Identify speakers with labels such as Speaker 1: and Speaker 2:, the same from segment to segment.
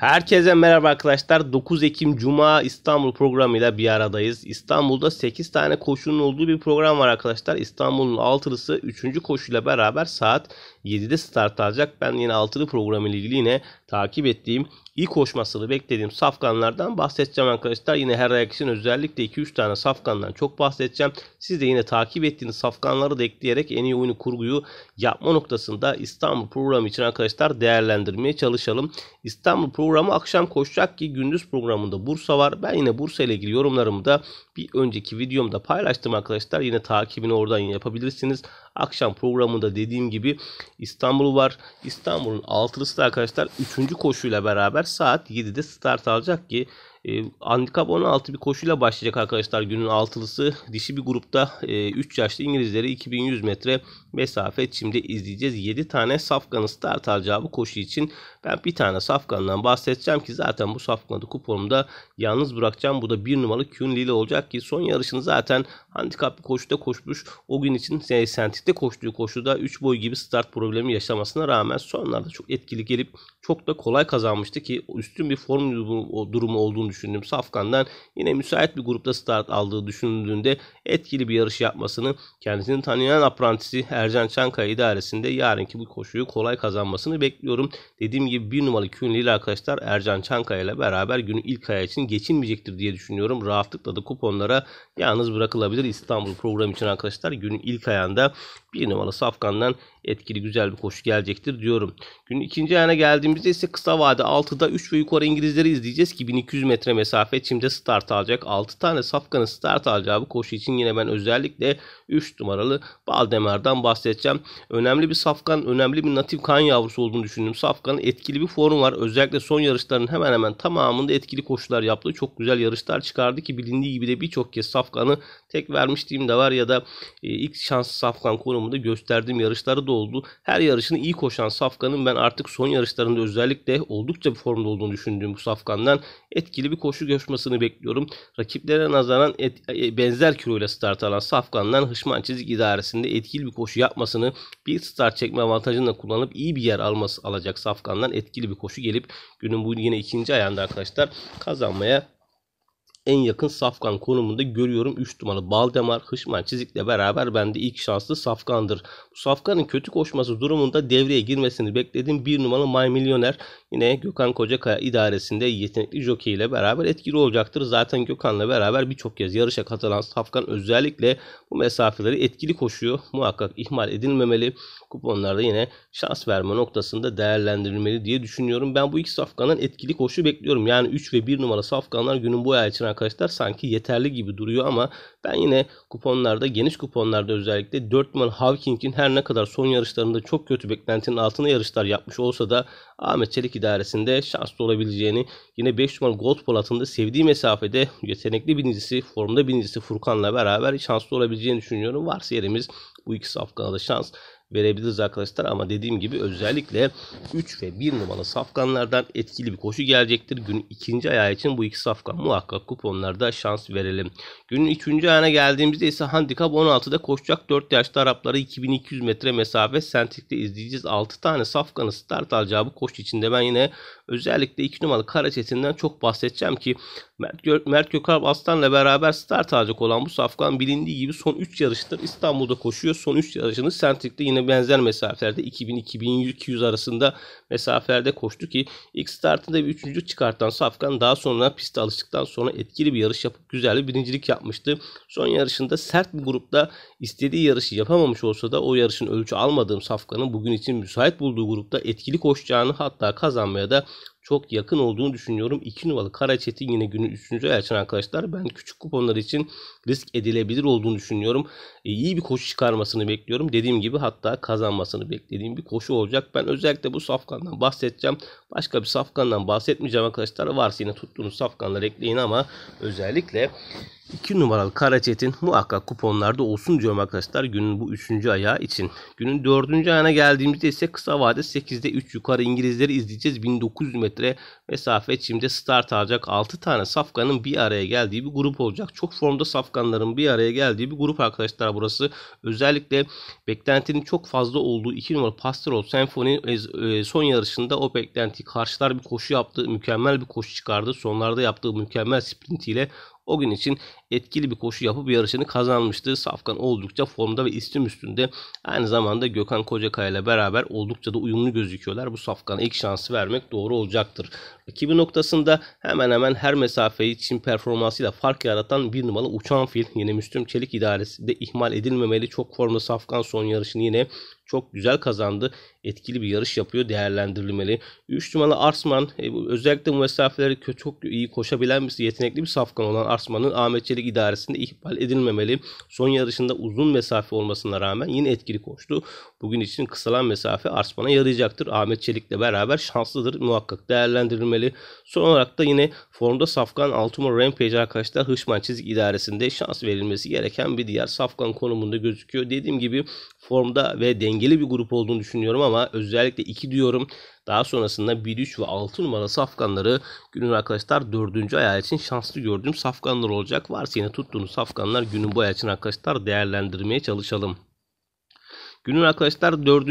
Speaker 1: Herkese merhaba arkadaşlar. 9 Ekim Cuma İstanbul programıyla bir aradayız. İstanbul'da 8 tane koşunun olduğu bir program var arkadaşlar. İstanbul'un altılısı 3. koşuyla beraber saat 7'de start alacak. Ben yine altılı program ile ilgili yine takip ettiğim ilk koşmasını beklediğim safkanlardan bahsedeceğim arkadaşlar. Yine her ayak için özellikle 2-3 tane safkandan çok bahsedeceğim. Siz de yine takip ettiğiniz safkanları da ekleyerek en iyi oyunu kurguyu yapma noktasında İstanbul programı için arkadaşlar değerlendirmeye çalışalım. İstanbul programı akşam koşacak ki gündüz programında Bursa var. Ben yine Bursa ile ilgili yorumlarımı da bir önceki videomda paylaştım arkadaşlar. Yine takibini oradan yapabilirsiniz. Akşam programında dediğim gibi İstanbul'u var. İstanbul'un altılısı da arkadaşlar 3. koşuyla beraber saat 7'de start alacak ki e, handikap 16 bir koşuyla başlayacak arkadaşlar günün altılısı. Dişi bir grupta e, 3 yaşlı İngilizleri 2100 metre mesafe şimdi izleyeceğiz. 7 tane safkanı start alacağı bu koşu için. Ben bir tane safkandan bahsedeceğim ki zaten bu safkanı da kuponumda yalnız bırakacağım. Bu da 1 numaralı Kün Lille olacak ki son yarışını zaten handikap bir koşuda koşmuş. O gün için Sentik'te koştuğu koşuda 3 boy gibi start problemi yaşamasına rağmen sonlarda çok etkili gelip çok da kolay kazanmıştı ki üstün bir form durumu olduğunu düşündüm. Safkan'dan yine müsait bir grupta start aldığı düşünüldüğünde etkili bir yarış yapmasını kendisini tanıyan aprantisi Ercan Çankaya idaresinde yarınki bu koşuyu kolay kazanmasını bekliyorum. Dediğim gibi bir numaralı künlüyle arkadaşlar Ercan Çankaya ile beraber günü ilk aya için geçinmeyecektir diye düşünüyorum. Rahatlıkla da kuponlara yalnız bırakılabilir İstanbul programı için arkadaşlar. Günün ilk ayağında bir numaralı Safkan'dan etkili güzel bir koşu gelecektir diyorum. Günün ikinci ayağına geldiğimizde ise kısa vade 6'da 3 ve yukarı İngilizleri izleyeceğiz ki 1200 metre metre mesafe çimde start alacak. 6 tane safkanın start alacağı bu koşu için yine ben özellikle 3 numaralı Baldemar'dan bahsedeceğim. Önemli bir safkan, önemli bir natif kan yavrusu olduğunu düşündüm. Safkanın etkili bir formu var. Özellikle son yarışların hemen hemen tamamında etkili koşular yaptı. Çok güzel yarışlar çıkardı ki bilindiği gibi de birçok kez safkanı tek vermişliğim de var ya da e, ilk şans safkan konumunda gösterdiğim yarışları da oldu. Her yarışını iyi koşan safkanın ben artık son yarışlarında özellikle oldukça bir formda olduğunu düşündüğüm bu safkandan etkili bir koşu görüşmesini bekliyorum. Rakiplere nazaran et, e, benzer kiloyla start alan Safkan'dan Hışman Çizik idaresinde etkili bir koşu yapmasını bir start çekme avantajını da kullanıp iyi bir yer alması alacak Safkan'dan etkili bir koşu gelip günün bu yine ikinci ayağında arkadaşlar kazanmaya en yakın Safkan konumunda görüyorum. 3 numaralı Baldemar, Hışman Çizik'le beraber bende ilk şanslı Safkan'dır. Bu Safkan'ın kötü koşması durumunda devreye girmesini bekledim. 1 numaralı My Milyoner yine Gökhan Kocakaya idaresinde yetenekli jockey ile beraber etkili olacaktır. Zaten Gökhan'la beraber birçok kez yarışa katılan Safkan özellikle bu mesafeleri etkili koşuyor. Muhakkak ihmal edilmemeli. Kuponlarda yine şans verme noktasında değerlendirilmeli diye düşünüyorum. Ben bu iki safkanın etkili koşu bekliyorum. Yani 3 ve 1 numara safkanlar günün boyu ayağı için arkadaşlar sanki yeterli gibi duruyor ama ben yine kuponlarda geniş kuponlarda özellikle 4 numara Hawking'in her ne kadar son yarışlarında çok kötü beklentinin altına yarışlar yapmış olsa da Ahmet Çelik idaresinde şanslı olabileceğini yine 5 numaralı Gold Polat'ın da sevdiği mesafede yetenekli binicisi, formda binicisi Furkan'la beraber şanslı olabileceğini düşünüyorum. Varsa yerimiz bu iki safkana da şans verebiliriz arkadaşlar. Ama dediğim gibi özellikle 3 ve 1 numaralı safkanlardan etkili bir koşu gelecektir. Günün ikinci ayağı için bu iki safkan muhakkak kuponlarda şans verelim. Günün üçüncü ayağına geldiğimizde ise handikap 16'da koşacak 4 yaşlı Arapları 2200 metre mesafe Sentik'te izleyeceğiz. 6 tane safkanı start alacağı bu koşu içinde ben yine özellikle 2 numaralı Karaçetin'den çok bahsedeceğim ki Mert, Gök Mert Gökalp Aslan'la beraber start alacak olan bu safkan bilindiği gibi son 3 yarıştır İstanbul'da koşuyor. Son 3 yarışını Sentik'te yine birbirine benzer mesafelerde 2000-2200 arasında mesafelerde koştu ki ilk startında bir üçüncü çıkartan Safkan daha sonra piste alıştıktan sonra etkili bir yarış yapıp güzel bir birincilik yapmıştı. Son yarışında sert bir grupta istediği yarışı yapamamış olsa da o yarışın ölçü almadığım Safkan'ın bugün için müsait bulduğu grupta etkili koşacağını hatta kazanmaya da çok yakın olduğunu düşünüyorum. 2 numaralı Kara yine günü 3. Elçin arkadaşlar. Ben küçük kuponlar için risk edilebilir olduğunu düşünüyorum. E, iyi bir koşu çıkarmasını bekliyorum. Dediğim gibi hatta kazanmasını beklediğim bir koşu olacak. Ben özellikle bu safkandan bahsedeceğim. Başka bir safkandan bahsetmeyeceğim arkadaşlar. Varsa yine tuttuğunuz safkanları ekleyin ama özellikle 2 numaralı kara muhakkak kuponlarda olsun diyorum arkadaşlar günün bu 3. ayağı için. Günün 4. ayağına geldiğimizde ise kısa vade 8'de 3 yukarı İngilizleri izleyeceğiz. 1900 metre mesafe çimde start alacak 6 tane safkanın bir araya geldiği bir grup olacak. Çok formda safkanların bir araya geldiği bir grup arkadaşlar burası. Özellikle beklentinin çok fazla olduğu 2 numaralı Pastoral Symphony e, e, son yarışında o beklentiyi karşılar bir koşu yaptı. Mükemmel bir koşu çıkardı. Sonlarda yaptığı mükemmel sprintiyle o gün için etkili bir koşu yapıp yarışını kazanmıştı. Safkan oldukça formda ve istim üstünde. Aynı zamanda Gökhan Kocakaya ile beraber oldukça da uyumlu gözüküyorlar. Bu Safkan'a ilk şansı vermek doğru olacaktır. Rakibi noktasında hemen hemen her mesafeyi için performansıyla fark yaratan bir numaralı uçan fil. Yine Müslüm Çelik de ihmal edilmemeli. Çok formda Safkan son yarışını yine çok güzel kazandı. Etkili bir yarış yapıyor değerlendirilmeli. 3 numaralı Arsman e, özellikle bu mesafeleri çok iyi koşabilen bir yetenekli bir safkan olan Arsman'ın Ahmet Çelik idaresinde ihmal edilmemeli. Son yarışında uzun mesafe olmasına rağmen yine etkili koştu. Bugün için kısalan mesafe Arsman'a yarayacaktır. Ahmet Çelik'le beraber şanslıdır muhakkak değerlendirilmeli. Son olarak da yine formda safkan Altumor Rampage arkadaşlar Hışman çizik idaresinde şans verilmesi gereken bir diğer safkan konumunda gözüküyor. Dediğim gibi formda ve dengeli bir grup olduğunu düşünüyorum ama özellikle 2 diyorum. Daha sonrasında 1-3 ve 6 numara safkanları günün arkadaşlar 4. ayağı için şanslı gördüğüm safkanlar olacak. Varsa yine tuttuğunuz safkanlar günün bu ayağı için arkadaşlar değerlendirmeye çalışalım. Günün arkadaşlar 4.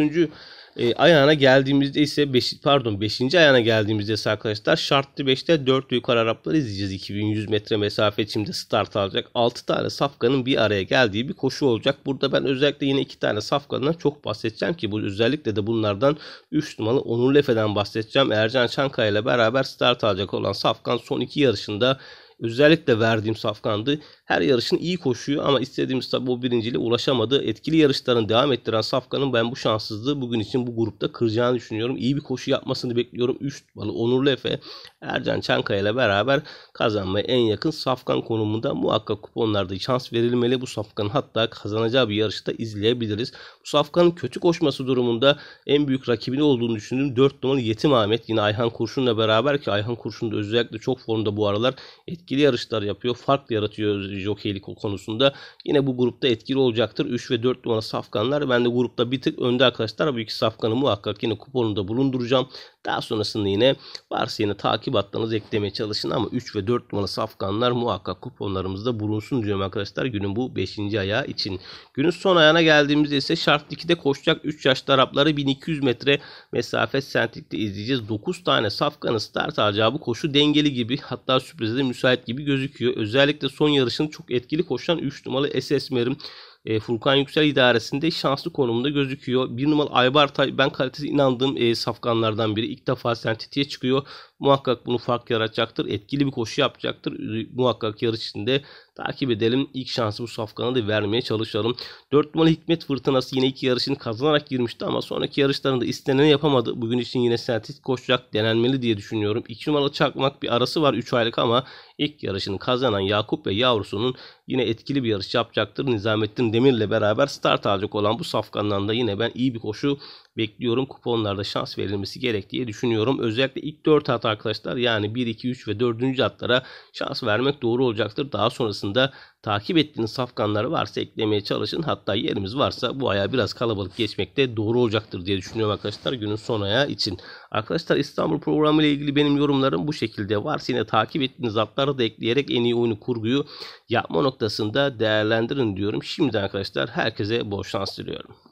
Speaker 1: E, ayağına geldiğimizde ise beş, pardon 5. ayağına geldiğimizde ise arkadaşlar şartlı 5'te 4 yukarı Araplar izleyeceğiz. 2100 metre mesafe içinde start alacak. 6 tane safkanın bir araya geldiği bir koşu olacak. Burada ben özellikle yine 2 tane safkandan çok bahsedeceğim ki bu özellikle de bunlardan 3 numaralı Onur Lefe'den bahsedeceğim. Ercan Çankaya ile beraber start alacak olan safkan son 2 yarışında özellikle verdiğim safkandı. Her yarışın iyi koşuyor ama istediğimiz tabi o birinciyle ulaşamadı. Etkili yarışların devam ettiren safkanın ben bu şanssızlığı bugün için bu grupta kıracağını düşünüyorum. İyi bir koşu yapmasını bekliyorum. Üst balı Onurlu Efe, Ercan Çankaya ile beraber kazanmaya en yakın safkan konumunda muhakkak kuponlarda şans verilmeli. Bu safkanın hatta kazanacağı bir yarışta izleyebiliriz. Bu safkanın kötü koşması durumunda en büyük rakibini olduğunu düşündüğüm 4 numaralı Yetim Ahmet. Yine Ayhan Kurşun'la beraber ki Ayhan Kurşun da özellikle çok formda bu aralar etkili etkili yarışlar yapıyor. Fark yaratıyor jokeylik konusunda. Yine bu grupta etkili olacaktır. 3 ve 4 numara safkanlar. Ben de grupta bir tık önde arkadaşlar. Bu iki safkanı muhakkak yine kuponunda bulunduracağım. Daha sonrasında yine varsa yine takip atlarınızı eklemeye çalışın ama 3 ve 4 numara safkanlar muhakkak kuponlarımızda bulunsun diyorum arkadaşlar. Günün bu 5. ayağı için. Günün son ayağına geldiğimizde ise şart 2'de koşacak 3 yaşlı Arapları 1200 metre mesafe sentikte izleyeceğiz. 9 tane safkanı start harcağı bu koşu dengeli gibi hatta sürprize de müsait müsait gibi gözüküyor. Özellikle son yarışını çok etkili koşan 3 numaralı SS Merim e, Furkan Yüksel idaresinde şanslı konumda gözüküyor. Bir numaralı Tay. ben kalitesi inandığım e, safkanlardan biri. İlk defa sentetiye çıkıyor. Muhakkak bunu fark yaratacaktır. Etkili bir koşu yapacaktır. Muhakkak yarış içinde takip edelim. İlk şansı bu safkana da vermeye çalışalım. 4 numaralı Hikmet Fırtınası yine iki yarışını kazanarak girmişti ama sonraki yarışlarında isteneni yapamadı. Bugün için yine sertlik koşacak denenmeli diye düşünüyorum. 2 numaralı Çakmak bir arası var 3 aylık ama ilk yarışını kazanan Yakup ve yavrusunun yine etkili bir yarış yapacaktır. Nizamettin Demir'le beraber start alacak olan bu safkandan da yine ben iyi bir koşu bekliyorum. Kuponlarda şans verilmesi gerek diye düşünüyorum. Özellikle ilk 4 hata arkadaşlar yani 1, 2, 3 ve 4. atlara şans vermek doğru olacaktır. Daha sonrasında takip ettiğiniz safkanları varsa eklemeye çalışın. Hatta yerimiz varsa bu aya biraz kalabalık geçmek de doğru olacaktır diye düşünüyorum arkadaşlar günün son aya için. Arkadaşlar İstanbul programı ile ilgili benim yorumlarım bu şekilde. Varsa yine takip ettiğiniz atları da ekleyerek en iyi oyunu kurguyu yapma noktasında değerlendirin diyorum. Şimdi arkadaşlar herkese bol şans diliyorum.